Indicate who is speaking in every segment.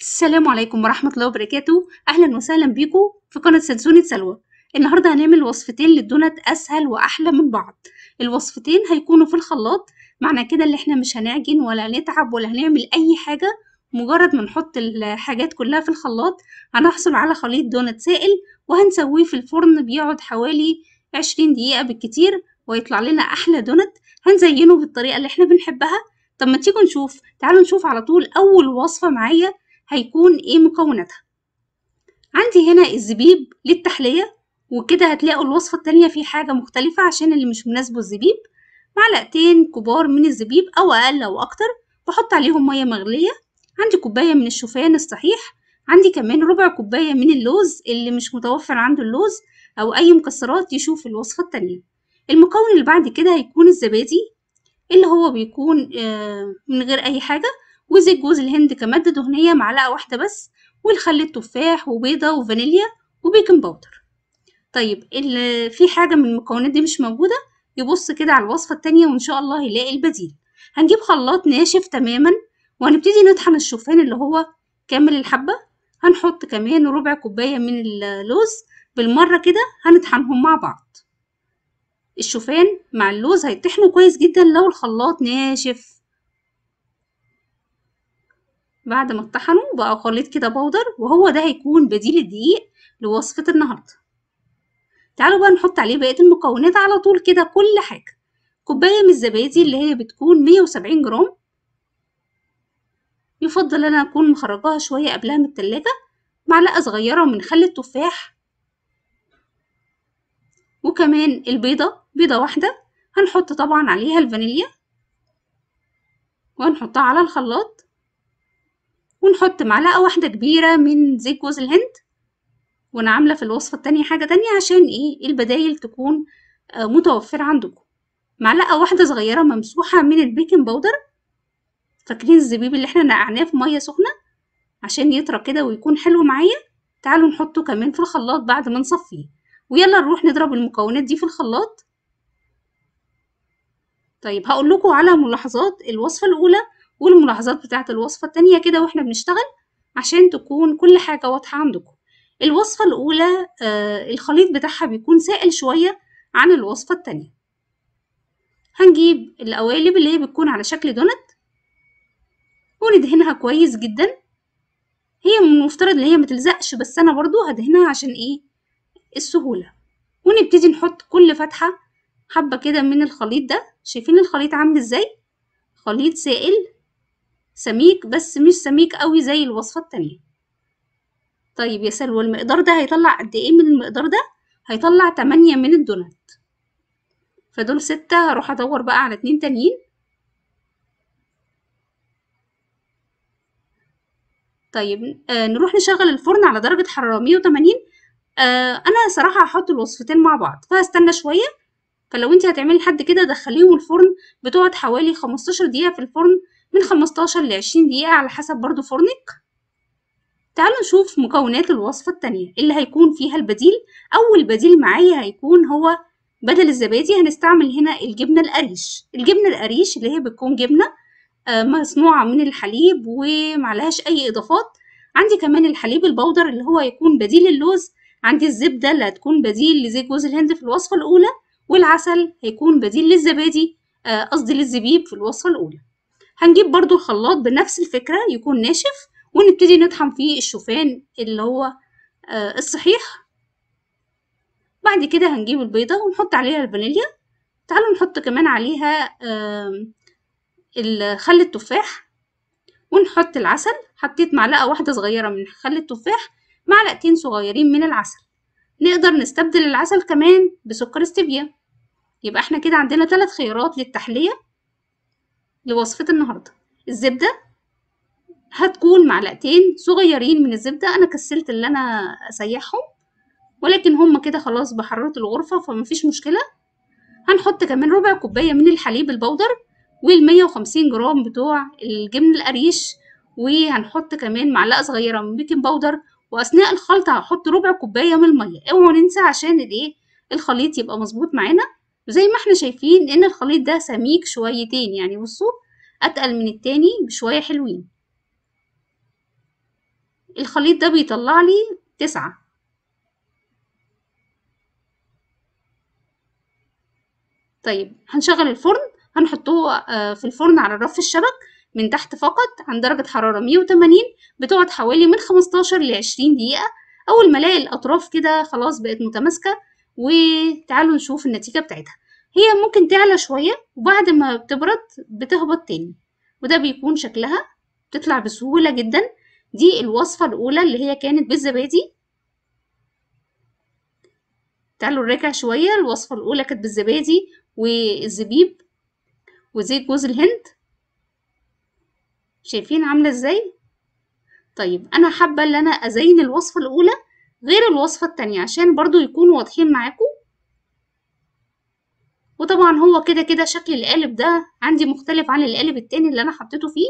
Speaker 1: السلام عليكم ورحمة الله وبركاته أهلا وسهلا بيكم في قناة سلسونة سلوى النهاردة هنعمل وصفتين للدونات أسهل وأحلى من بعض الوصفتين هيكونوا في الخلاط معنى كده اللي احنا مش هنعجن ولا نتعب ولا هنعمل أي حاجة مجرد ما نحط الحاجات كلها في الخلاط هنحصل على خليط دونات سائل وهنسويه في الفرن بيقعد حوالي عشرين دقيقة بالكتير ويطلع لنا أحلى دونات هنزينه بالطريقة اللي احنا بنحبها طب ما تيجوا نشوف تعالوا نشوف على طول أول وصفة معايا هيكون ايه مكوناتها عندي هنا الزبيب للتحلية وكده هتلاقوا الوصفة التانية في حاجة مختلفة عشان اللي مش مناسبه الزبيب معلقتين كبار من الزبيب أو أقل أو أكتر بحط عليهم مية مغلية عندي كوباية من الشوفان الصحيح عندي كمان ربع كوباية من اللوز اللي مش متوفر عنده اللوز أو أي مكسرات يشوف الوصفة التانية المكون اللي بعد كده هيكون الزبادي اللي هو بيكون آه، من غير أي حاجة وزيت جوز الهند كمادة دهنية معلقة واحدة بس والخل التفاح وبيضة وفانيليا وبيكنج باودر طيب في حاجة من المكونات دي مش موجودة يبص كده على الوصفة التانية وإن شاء الله يلاقي البديل هنجيب خلاط ناشف تماما وهنبتدي نطحن الشوفان اللي هو كامل الحبة هنحط كمان ربع كوباية من اللوز بالمرة كده هنطحنهم مع بعض الشوفان مع اللوز هيطحنوا كويس جدا لو الخلاط ناشف بعد ما اطحنه بقى خليط كده بودر وهو ده هيكون بديل الدقيق لوصفة النهاردة تعالوا بقى نحط عليه بقية المكونات على طول كده كل حاجة كوباية من الزبادي اللي هي بتكون 170 جرام يفضل أنا أكون مخرجاها شوية قبلها من التلاجة معلقة صغيرة من خل التفاح وكمان البيضة بيضة واحدة هنحط طبعا عليها الفانيليا وهنحطها على الخلاط ونحط معلقة واحدة كبيرة من زيت جوز الهند وانا عاملة في الوصفة التانية حاجة تانية عشان ايه البدايل تكون آه، متوفرة عندكم معلقة واحدة صغيرة ممسوحة من البيكنج باودر فاكرين الزبيب اللي احنا نقعناه في مية سخنة عشان يطرى كده ويكون حلو معايا تعالوا نحطه كمان في الخلاط بعد ما نصفيه ويلا نروح نضرب المكونات دي في الخلاط طيب هقول لكم على ملاحظات الوصفة الأولى والملاحظات بتاعة الوصفة التانية كده واحنا بنشتغل عشان تكون كل حاجة واضحة عندكم الوصفة الأولى آه الخليط بتاعها بيكون سائل شوية عن الوصفة التانية هنجيب القوالب اللي هي بتكون على شكل دونت وندهنها كويس جدا هي المفترض ان هي متلزقش بس انا برضو هدهنها عشان ايه السهولة ونبتدي نحط كل فتحة حبة كده من الخليط ده شايفين الخليط عامل ازاي خليط سائل سميك بس مش سميك قوي زي الوصفة التانية طيب يا سلوى المقدار ده هيطلع قد ايه من المقدار ده هيطلع تمانية من الدونات فدول ستة هروح ادور بقى على اتنين تانيين طيب آه نروح نشغل الفرن على درجة حرارة 180 آه انا صراحة هحط الوصفتين مع بعض فهستنى شوية فلو انت هتعملي لحد كده دخليهم الفرن بتقعد حوالي 15 دقيقة في الفرن من 15 ل 20 دقيقة على حسب برضو فرنك تعالوا نشوف مكونات الوصفة التانية إيه اللي هيكون فيها البديل أول بديل معايا هيكون هو بدل الزبادي هنستعمل هنا الجبنة القريش الجبنة القريش اللي هي بتكون جبنة آه، مصنوعة من الحليب ومعلهاش أي إضافات عندي كمان الحليب البودر اللي هو يكون بديل اللوز عندي الزبدة اللي هتكون بديل لزيت جوز الهند في الوصفة الأولى والعسل هيكون بديل للزبادي آه، قصدي للزبيب في الوصفة الأولى هنجيب برضو الخلاط بنفس الفكرة يكون ناشف ونبتدي نطحن فيه الشوفان اللي هو آه، الصحيح بعد كده هنجيب البيضة ونحط عليها الفانيليا تعالوا نحط كمان عليها خل التفاح ونحط العسل حطيت معلقة واحدة صغيرة من خل التفاح معلقتين صغيرين من العسل نقدر نستبدل العسل كمان بسكر ستيفيا يبقى احنا كده عندنا ثلاث خيارات للتحلية لوصفة النهاردة الزبدة هتكون معلقتين صغيرين من الزبدة أنا كسلت اللي أنا أسيحهم ولكن هم كده خلاص بحرارة الغرفة فمفيش مشكلة هنحط كمان ربع كوباية من الحليب البودر والمية وخمسين جرام بتوع الجبن القريش وهنحط كمان معلقة صغيرة من بيكنج باودر وأثناء الخلطة هحط ربع كوباية من المية اوعوا ننسى عشان الايه الخليط يبقى مظبوط معانا وزي ما احنا شايفين ان الخليط ده سميك شويتين يعني بصوا اتقل من التاني بشوية حلوين الخليط ده بيطلع لي تسعة طيب هنشغل الفرن هنحطه آه، في الفرن على رف الشبك من تحت فقط عن درجة حرارة 180 بتقعد حوالي من 15 ل 20 دقيقة أول ما ألاقي الأطراف كده خلاص بقت متماسكة وتعالوا نشوف النتيجة بتاعتها هي ممكن تعلى شوية وبعد ما بتبرد بتهبط تاني وده بيكون شكلها بتطلع بسهولة جدا دي الوصفة الأولى اللي هي كانت بالزبادي تعالوا نراجع شوية الوصفة الأولى كانت بالزبادي والزبيب وزيت جوز الهند شايفين عاملة ازاي؟ طيب أنا حابة إن أنا أزين الوصفة الأولى غير الوصفة التانية عشان برضو يكونوا واضحين معاكم وطبعا هو كده كده شكل القالب ده عندي مختلف عن القالب التاني اللي انا حطيته فيه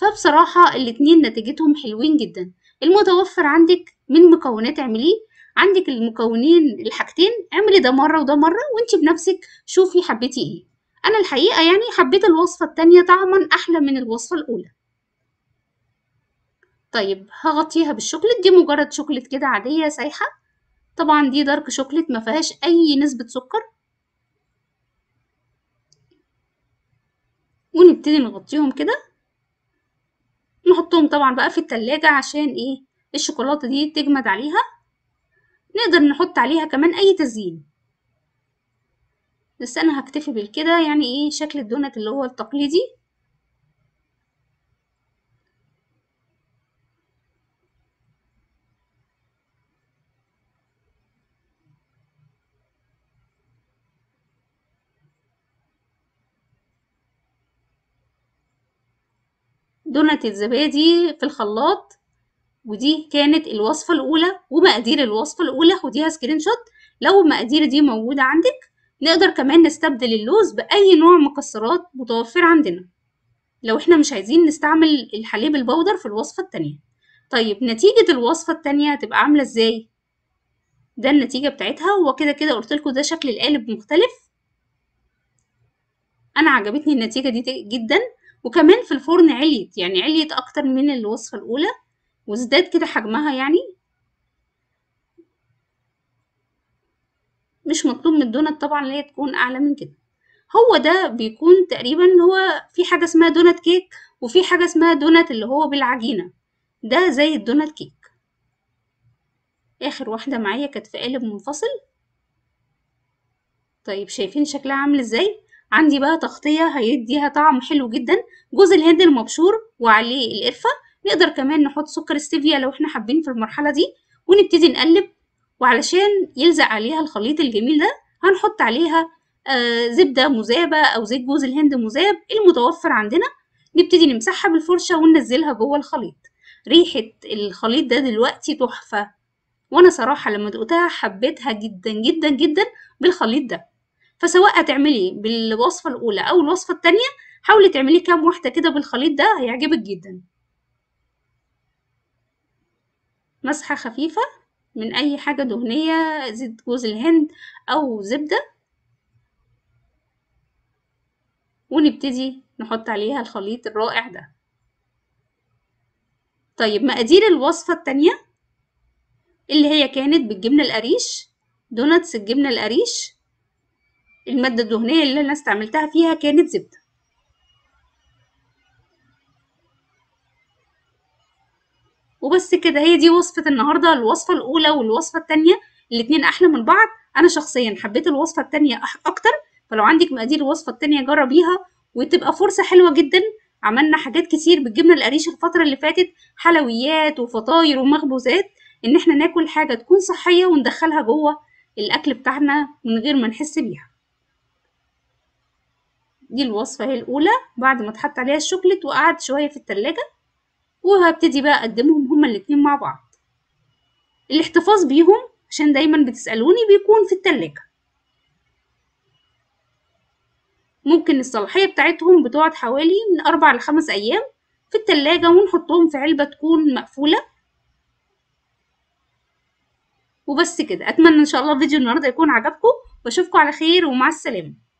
Speaker 1: فبصراحة الاتنين نتيجتهم حلوين جدا المتوفر عندك من مكونات اعمليه عندك المكونين الحاجتين اعملي ده مرة وده مرة وانت بنفسك شوفي حبيتي ايه انا الحقيقة يعني حبيت الوصفة التانية طعما احلى من الوصفة الاولى طيب هغطيها بالشوكليت دي مجرد شوكليت كده عادية سايحة طبعا دي دارك شوكليت ما فيهاش اي نسبة سكر ونبتدي نغطيهم كده نحطهم طبعا بقى في التلاجة عشان ايه الشوكولاتة دي تجمد عليها نقدر نحط عليها كمان اي تزيين بس انا هكتفي بالكده يعني ايه شكل الدونت اللي هو التقليدي دونت الزبادي في الخلاط ودي كانت الوصفة الأولى ومقادير الوصفة الأولى خديها سكرين شوت لو المقادير دي موجودة عندك نقدر كمان نستبدل اللوز بأي نوع مكسرات متوفر عندنا لو احنا مش عايزين نستعمل الحليب البودر في الوصفة التانية طيب نتيجة الوصفة التانية هتبقى عاملة ازاي؟ ده النتيجة بتاعتها هو كده كده قلتلكوا ده شكل القالب مختلف أنا عجبتني النتيجة دي جدا وكمان في الفرن عليت يعني عليت اكتر من الوصفة الاولى وازداد كده حجمها يعني مش مطلوب من الدونت طبعا اللي هي تكون اعلى من كده هو ده بيكون تقريبا هو في حاجه اسمها دونت كيك وفي حاجه اسمها دونت اللي هو بالعجينه ده زي الدونت كيك اخر واحده معايا كانت في قالب منفصل طيب شايفين شكلها عامل ازاي عندي بقى تغطية هيديها طعم حلو جدا جوز الهند المبشور وعليه القرفة نقدر كمان نحط سكر ستيفيا لو احنا حابين في المرحلة دي ونبتدي نقلب وعلشان يلزق عليها الخليط الجميل ده هنحط عليها آه زبدة مذابة أو زيت جوز الهند مذاب المتوفر عندنا نبتدي نمسحها بالفرشة وننزلها جوه الخليط ريحة الخليط ده دلوقتي تحفة وأنا صراحة لما دقتها حبيتها جدا جدا جدا بالخليط ده فسواء هتعملي بالوصفة الأولى أو الوصفة التانية حاولي تعملي كام واحدة كده بالخليط ده هيعجبك جدا مسحة خفيفة من أي حاجة دهنية زيت جوز الهند أو زبدة ونبتدي نحط عليها الخليط الرائع ده طيب مقادير الوصفة التانية اللي هي كانت بالجبنة القريش دوناتس الجبنة القريش المادة الدهنية اللي أنا استعملتها فيها كانت زبدة وبس كده هي دي وصفة النهاردة الوصفة الأولى والوصفة التانية الاتنين أحلى من بعض أنا شخصيا حبيت الوصفة التانية أكتر فلو عندك مقادير الوصفة التانية جربيها وتبقى فرصة حلوة جدا عملنا حاجات كتير بالجبنة القريش الفترة اللي فاتت حلويات وفطاير ومخبوزات إن احنا ناكل حاجة تكون صحية وندخلها جوه الأكل بتاعنا من غير ما نحس بيها دي الوصفة هي الأولى بعد ما اتحط عليها الشوكليت وقعد شوية في التلاجة وهبتدي بقى أقدمهم هما الاتنين مع بعض الاحتفاظ بيهم عشان دايما بتسألوني بيكون في التلاجة ممكن الصلاحية بتاعتهم بتقعد حوالي من أربع لخمس أيام في التلاجة ونحطهم في علبة تكون مقفولة وبس كده أتمنى إن شاء الله فيديو النهاردة يكون عجبكم وأشوفكم على خير ومع السلامة